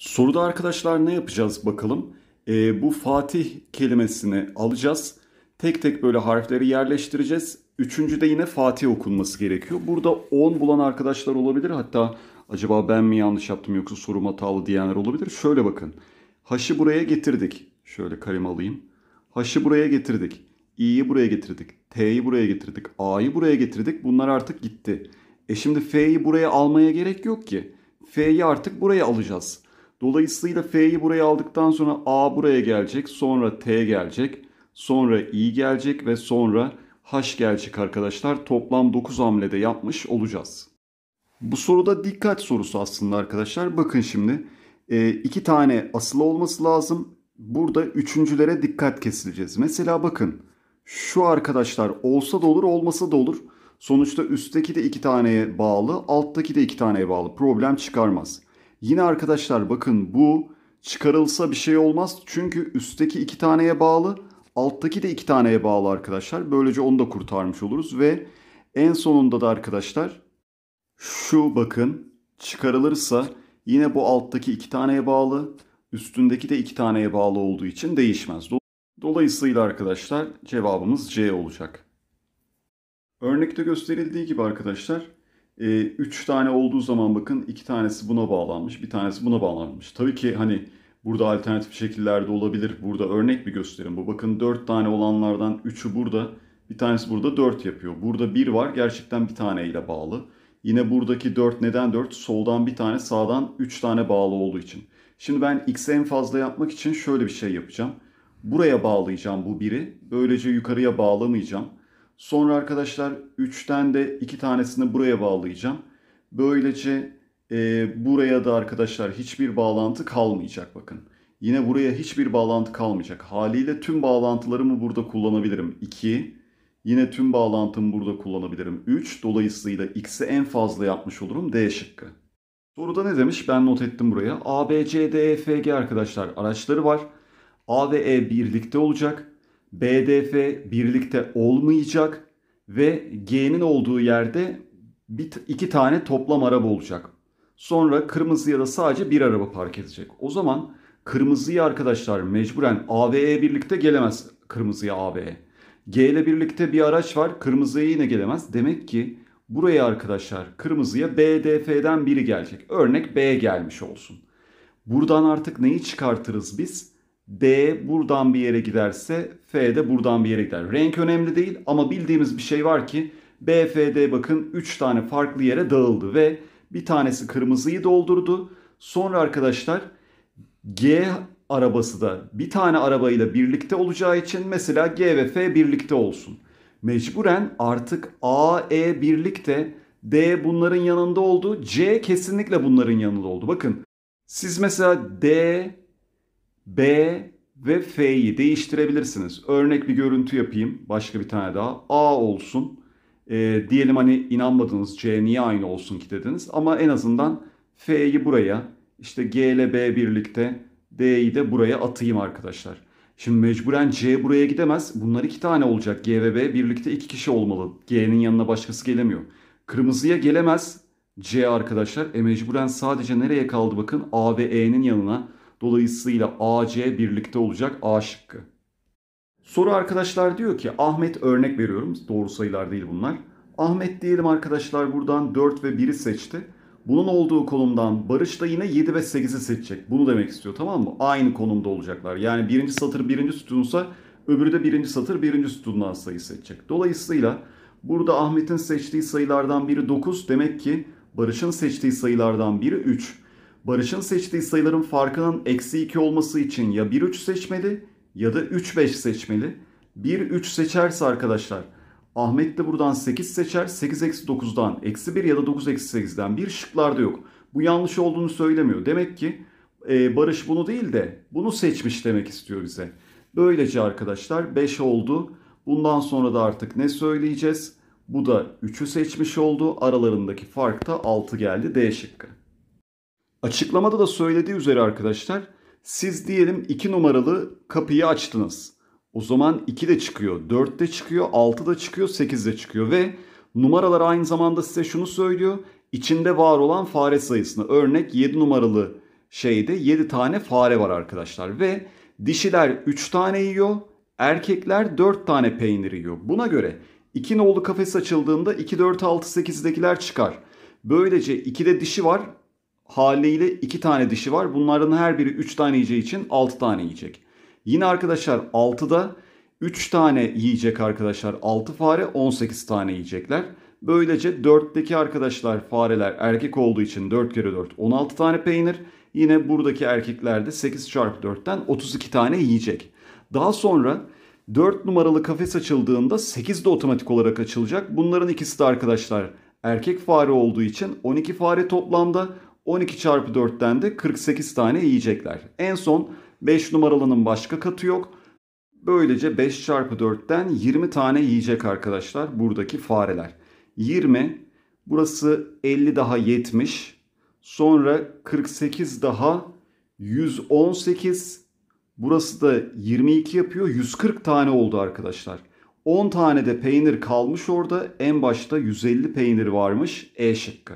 Soruda arkadaşlar ne yapacağız bakalım. E, bu Fatih kelimesini alacağız. Tek tek böyle harfleri yerleştireceğiz. Üçüncü de yine Fatih okunması gerekiyor. Burada 10 bulan arkadaşlar olabilir. Hatta acaba ben mi yanlış yaptım yoksa sorum hatalı diyenler olabilir. Şöyle bakın. Haşı buraya getirdik. Şöyle kalem alayım. Haşı buraya getirdik. İ'yi buraya getirdik. T'yi buraya getirdik. A'yı buraya getirdik. Bunlar artık gitti. E şimdi F'yi buraya almaya gerek yok ki. F'yi artık buraya alacağız. Dolayısıyla F'yi buraya aldıktan sonra A buraya gelecek. Sonra T gelecek. Sonra I gelecek ve sonra H gelecek arkadaşlar. Toplam 9 hamlede yapmış olacağız. Bu soruda dikkat sorusu aslında arkadaşlar. Bakın şimdi e, iki tane asılı olması lazım. Burada üçüncülere dikkat kesileceğiz. Mesela bakın şu arkadaşlar olsa da olur olmasa da olur. Sonuçta üstteki de iki taneye bağlı alttaki de iki taneye bağlı. Problem çıkarmaz. Yine arkadaşlar bakın bu çıkarılsa bir şey olmaz. Çünkü üstteki iki taneye bağlı. Alttaki de iki taneye bağlı arkadaşlar. Böylece onu da kurtarmış oluruz ve en sonunda da arkadaşlar şu bakın çıkarılırsa yine bu alttaki iki taneye bağlı. Üstündeki de iki taneye bağlı olduğu için değişmez. Dolayısıyla arkadaşlar cevabımız C olacak. Örnekte gösterildiği gibi arkadaşlar e, üç tane olduğu zaman bakın iki tanesi buna bağlanmış, bir tanesi buna bağlanmış. Tabii ki hani burada alternatif şekiller de olabilir. Burada örnek bir gösterim bu. Bakın dört tane olanlardan üçü burada, bir tanesi burada dört yapıyor. Burada bir var gerçekten bir taneyle bağlı. Yine buradaki 4 neden 4? Soldan bir tane, sağdan 3 tane bağlı olduğu için. Şimdi ben x en fazla yapmak için şöyle bir şey yapacağım. Buraya bağlayacağım bu 1'i. Böylece yukarıya bağlamayacağım. Sonra arkadaşlar 3'ten de 2 tanesini buraya bağlayacağım. Böylece e, buraya da arkadaşlar hiçbir bağlantı kalmayacak bakın. Yine buraya hiçbir bağlantı kalmayacak. Haliyle tüm bağlantılarımı burada kullanabilirim. 2. Yine tüm bağlantımı burada kullanabilirim. 3. Dolayısıyla x'i en fazla yapmış olurum. D şıkkı. Soruda ne demiş? Ben not ettim buraya. A, B, C, D, E, F, G arkadaşlar araçları var. A ve E birlikte olacak. BDF birlikte olmayacak ve G'nin olduğu yerde bir, iki tane toplam araba olacak. Sonra kırmızıya da sadece bir araba park edecek. O zaman kırmızıya arkadaşlar mecburen AVE birlikte gelemez kırmızıya AVE. G ile birlikte bir araç var kırmızıya yine gelemez. Demek ki buraya arkadaşlar kırmızıya BDF'den biri gelecek. Örnek B gelmiş olsun. Buradan artık neyi çıkartırız biz? B buradan bir yere giderse F de buradan bir yere gider. Renk önemli değil ama bildiğimiz bir şey var ki BFD bakın 3 tane farklı yere dağıldı ve bir tanesi kırmızıyı doldurdu. Sonra arkadaşlar G arabası da bir tane arabayla birlikte olacağı için mesela G ve F birlikte olsun. Mecburen artık A, E birlikte, D bunların yanında oldu, C kesinlikle bunların yanında oldu. Bakın siz mesela D, B ve F'yi değiştirebilirsiniz. Örnek bir görüntü yapayım. Başka bir tane daha. A olsun. E, diyelim hani inanmadınız C niye aynı olsun ki dediniz. Ama en azından F'yi buraya işte G ile B birlikte D'yi de buraya atayım arkadaşlar. Şimdi mecburen C buraya gidemez. Bunlar iki tane olacak. G ve B birlikte iki kişi olmalı. G'nin yanına başkası gelemiyor. Kırmızıya gelemez C arkadaşlar. E mecburen sadece nereye kaldı bakın? A ve E'nin yanına Dolayısıyla AC birlikte olacak A şıkkı. Soru arkadaşlar diyor ki Ahmet örnek veriyorum. Doğru sayılar değil bunlar. Ahmet diyelim arkadaşlar buradan 4 ve 1'i seçti. Bunun olduğu konumdan Barış da yine 7 ve 8'i seçecek. Bunu demek istiyor tamam mı? Aynı konumda olacaklar. Yani birinci satır birinci sütunsa öbürü de birinci satır birinci sütundan sayı seçecek. Dolayısıyla burada Ahmet'in seçtiği sayılardan biri 9 demek ki Barış'ın seçtiği sayılardan biri 3. Barış'ın seçtiği sayıların farkının eksi 2 olması için ya 1-3 seçmeli ya da 3-5 seçmeli. 1-3 seçerse arkadaşlar Ahmet de buradan 8 seçer. 8-9'dan eksi 1 ya da 9-8'den bir şıklarda yok. Bu yanlış olduğunu söylemiyor. Demek ki e, Barış bunu değil de bunu seçmiş demek istiyor bize. Böylece arkadaşlar 5 oldu. Bundan sonra da artık ne söyleyeceğiz? Bu da 3'ü seçmiş oldu. Aralarındaki fark da 6 geldi D şıkkı. Açıklamada da söylediği üzere arkadaşlar siz diyelim 2 numaralı kapıyı açtınız. O zaman 2 de çıkıyor, 4 de çıkıyor, 6 da çıkıyor, 8 de çıkıyor ve numaralar aynı zamanda size şunu söylüyor. İçinde var olan fare sayısını örnek 7 numaralı şeyde 7 tane fare var arkadaşlar ve dişiler 3 tane yiyor, erkekler 4 tane peynir yiyor. Buna göre 2 nolu kafes açıldığında 2, 4, 6, 8'dekiler çıkar. Böylece 2'de dişi var, haliyle 2 tane dişi var. Bunların her biri 3 tane yiyeceği için 6 tane yiyecek. Yine arkadaşlar 6'da 3 tane yiyecek arkadaşlar 6 fare 18 tane yiyecekler. Böylece 4'teki arkadaşlar fareler erkek olduğu için 4 kere 4 16 tane peynir. Yine buradaki erkeklerde 8 çarpı 4'ten 32 tane yiyecek. Daha sonra 4 numaralı kafes açıldığında 8 de otomatik olarak açılacak. Bunların ikisi de arkadaşlar erkek fare olduğu için 12 fare toplamda 12 çarpı 4'ten de 48 tane yiyecekler. En son 5 numaralının başka katı yok. Böylece 5 çarpı 4'ten 20 tane yiyecek arkadaşlar buradaki fareler. 20, burası 50 daha 70, sonra 48 daha 118, burası da 22 yapıyor. 140 tane oldu arkadaşlar. 10 tane de peynir kalmış orada. En başta 150 peynir varmış E şıkkı.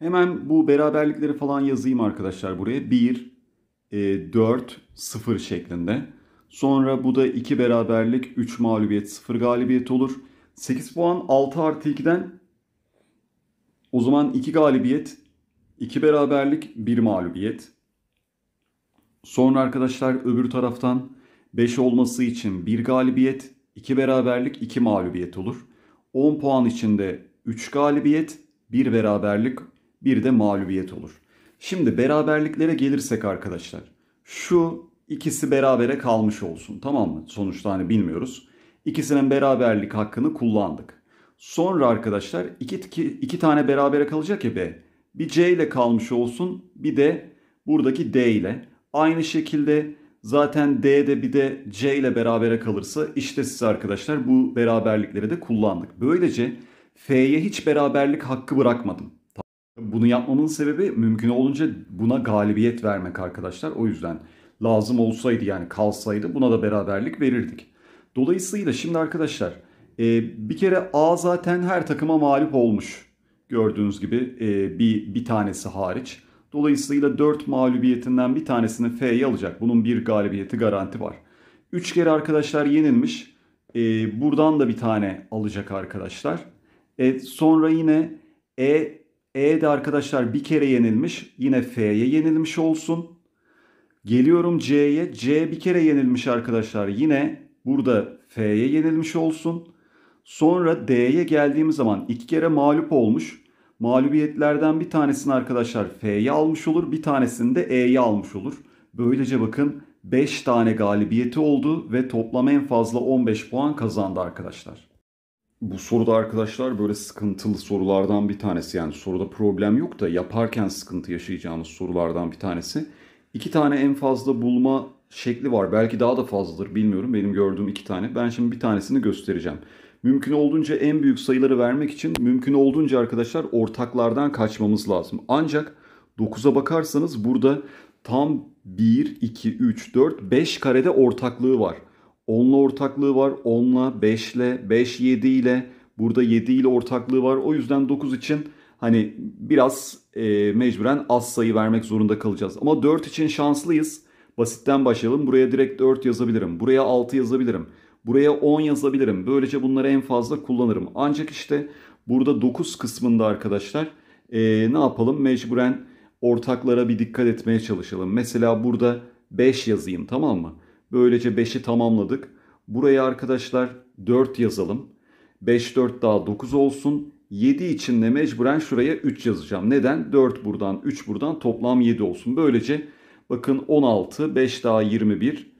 Hemen bu beraberlikleri falan yazayım arkadaşlar buraya. 1, e, 4, 0 şeklinde. Sonra bu da 2 beraberlik, 3 mağlubiyet, 0 galibiyet olur. 8 puan 6 artı 2'den o zaman 2 galibiyet, 2 beraberlik, 1 mağlubiyet. Sonra arkadaşlar öbür taraftan 5 olması için 1 galibiyet, 2 beraberlik, 2 mağlubiyet olur. 10 puan içinde 3 galibiyet, 1 beraberlik, bir de mağlubiyet olur. Şimdi beraberliklere gelirsek arkadaşlar. Şu ikisi berabere kalmış olsun tamam mı? Sonuçta hani bilmiyoruz. İkisinin beraberlik hakkını kullandık. Sonra arkadaşlar iki, iki, iki tane berabere kalacak ya B. Bir C ile kalmış olsun bir de buradaki D ile. Aynı şekilde zaten D de bir de C ile berabere kalırsa işte size arkadaşlar bu beraberlikleri de kullandık. Böylece F'ye hiç beraberlik hakkı bırakmadım. Bunu yapmamın sebebi mümkün olunca buna galibiyet vermek arkadaşlar. O yüzden lazım olsaydı yani kalsaydı buna da beraberlik verirdik. Dolayısıyla şimdi arkadaşlar e, bir kere A zaten her takıma mağlup olmuş. Gördüğünüz gibi e, bir, bir tanesi hariç. Dolayısıyla 4 mağlubiyetinden bir tanesini F'ye alacak. Bunun bir galibiyeti garanti var. 3 kere arkadaşlar yenilmiş. E, buradan da bir tane alacak arkadaşlar. Sonra yine E e de arkadaşlar bir kere yenilmiş. Yine F'ye yenilmiş olsun. Geliyorum C'ye. C bir kere yenilmiş arkadaşlar. Yine burada F'ye yenilmiş olsun. Sonra D'ye geldiğimiz zaman iki kere mağlup olmuş. Mağlubiyetlerden bir tanesini arkadaşlar F'ye almış olur. Bir tanesini de E'ye almış olur. Böylece bakın 5 tane galibiyeti oldu ve toplam en fazla 15 puan kazandı arkadaşlar bu soruda arkadaşlar böyle sıkıntılı sorulardan bir tanesi. Yani soruda problem yok da yaparken sıkıntı yaşayacağınız sorulardan bir tanesi. İki tane en fazla bulma şekli var. Belki daha da fazladır bilmiyorum. Benim gördüğüm iki tane. Ben şimdi bir tanesini göstereceğim. Mümkün olduğunca en büyük sayıları vermek için mümkün olduğunca arkadaşlar ortaklardan kaçmamız lazım. Ancak 9'a bakarsanız burada tam 1, 2, 3, 4, 5 karede ortaklığı var. 10'la ortaklığı var. 10'la, 5'le, 5 7 ile burada 7 ile ortaklığı var. O yüzden 9 için hani biraz e, mecburen az sayı vermek zorunda kalacağız. Ama 4 için şanslıyız. Basitten başlayalım. Buraya direkt 4 yazabilirim. Buraya 6 yazabilirim. Buraya 10 yazabilirim. Böylece bunları en fazla kullanırım. Ancak işte burada 9 kısmında arkadaşlar e, ne yapalım? Mecburen ortaklara bir dikkat etmeye çalışalım. Mesela burada 5 yazayım tamam mı? Böylece 5'i tamamladık. Buraya arkadaşlar 4 yazalım. 5 4 daha 9 olsun. 7 için de mecburen şuraya 3 yazacağım. Neden? 4 buradan 3 buradan toplam 7 olsun. Böylece bakın 16 5 daha 21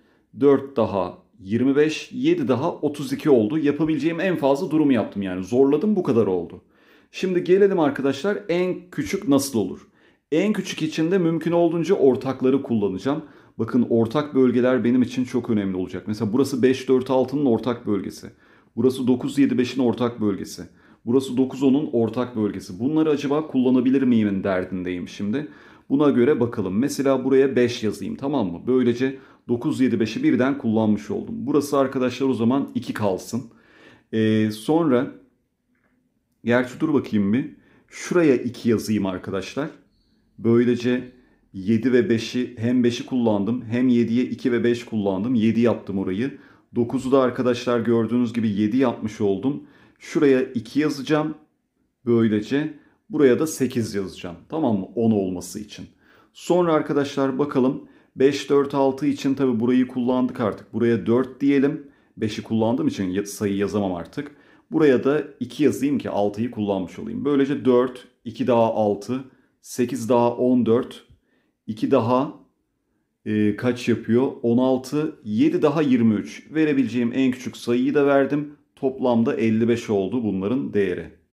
4 daha 25 7 daha 32 oldu. Yapabileceğim en fazla durumu yaptım yani. Zorladım bu kadar oldu. Şimdi gelelim arkadaşlar en küçük nasıl olur? En küçük için de mümkün olduğunca ortakları kullanacağım. Bakın ortak bölgeler benim için çok önemli olacak. Mesela burası 5-4-6'nın ortak bölgesi. Burası 9-7-5'in ortak bölgesi. Burası 9-10'un ortak bölgesi. Bunları acaba kullanabilir miyim? derdindeyim şimdi. Buna göre bakalım. Mesela buraya 5 yazayım tamam mı? Böylece 9-7-5'i birden kullanmış oldum. Burası arkadaşlar o zaman 2 kalsın. Ee, sonra gerçi dur bakayım bir. Şuraya 2 yazayım arkadaşlar. Böylece 7 ve 5'i hem 5'i kullandım hem 7'ye 2 ve 5 kullandım. 7 yaptım orayı. 9'u da arkadaşlar gördüğünüz gibi 7 yapmış oldum. Şuraya 2 yazacağım. Böylece buraya da 8 yazacağım. Tamam mı? 10 olması için. Sonra arkadaşlar bakalım 5, 4, 6 için tabi burayı kullandık artık. Buraya 4 diyelim. 5'i kullandığım için sayı yazamam artık. Buraya da 2 yazayım ki 6'yı kullanmış olayım. Böylece 4, 2 daha 6, 8 daha 14, 2 daha e, kaç yapıyor? 16, 7 daha 23. Verebileceğim en küçük sayıyı da verdim. Toplamda 55 oldu bunların değeri.